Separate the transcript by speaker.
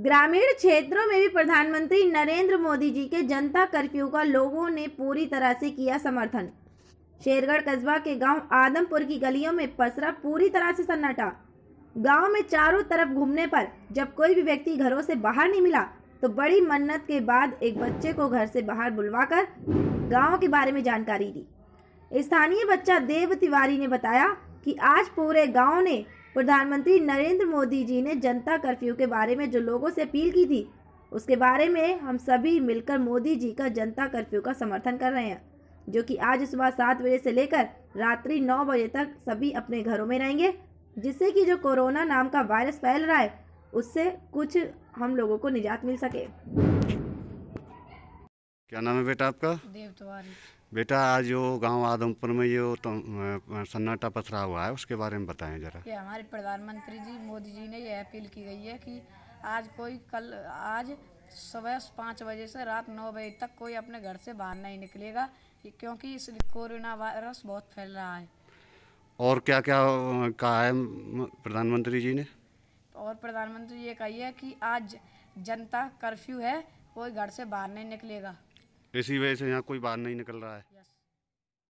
Speaker 1: ग्रामीण क्षेत्रों में भी प्रधानमंत्री नरेंद्र मोदी जी के जनता कर्फ्यू का लोगों ने पूरी तरह से किया समर्थन शेरगढ़ कस्बा के गांव आदमपुर की गलियों में पसरा पूरी तरह से सन्नाटा गांव में चारों तरफ घूमने पर जब कोई भी व्यक्ति घरों से बाहर नहीं मिला तो बड़ी मन्नत के बाद एक बच्चे को घर से बाहर बुलवाकर गांव के बारे में जानकारी दी स्थानीय बच्चा देव तिवारी ने बताया कि आज पूरे गांव ने प्रधानमंत्री नरेंद्र मोदी जी ने जनता कर्फ्यू के बारे में जो लोगों से अपील की थी उसके बारे में हम सभी मिलकर मोदी जी का जनता कर्फ्यू का समर्थन कर रहे हैं जो कि आज सुबह सात बजे से लेकर रात्रि नौ बजे तक सभी अपने घरों में रहेंगे जिससे कि जो कोरोना नाम का वायरस फैल रहा है उससे कुछ हम लोगों को निजात मिल सके
Speaker 2: क्या नाम है बेटा आपका देव तिवारी बेटा आज जो गांव आदमपुर में जो तो सन्नाटा पसरा हुआ है उसके बारे में बताएं जरा
Speaker 3: ये हमारे प्रधानमंत्री जी मोदी जी ने यह अपील की गई है कि आज कोई कल आज सुबह पाँच बजे से रात नौ बजे तक कोई अपने घर से बाहर नहीं निकलेगा क्योंकि इस कोरोना वायरस बहुत फैल रहा है
Speaker 2: और क्या क्या कहा है प्रधानमंत्री जी ने
Speaker 3: और प्रधानमंत्री ये कही है कि आज जनता कर्फ्यू है कोई घर से बाहर नहीं निकलेगा
Speaker 2: इसी वजह से यहाँ कोई बाहर नहीं निकल रहा है